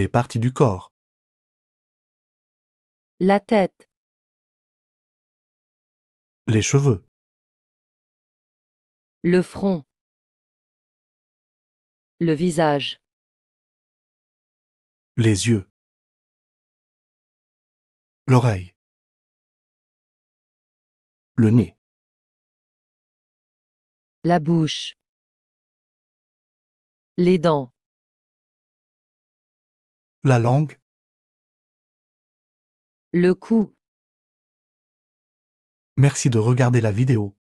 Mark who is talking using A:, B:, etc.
A: Les parties du corps. La tête. Les cheveux. Le front. Le visage. Les yeux. L'oreille. Le nez. La bouche. Les dents. La langue. Le cou. Merci de regarder la vidéo.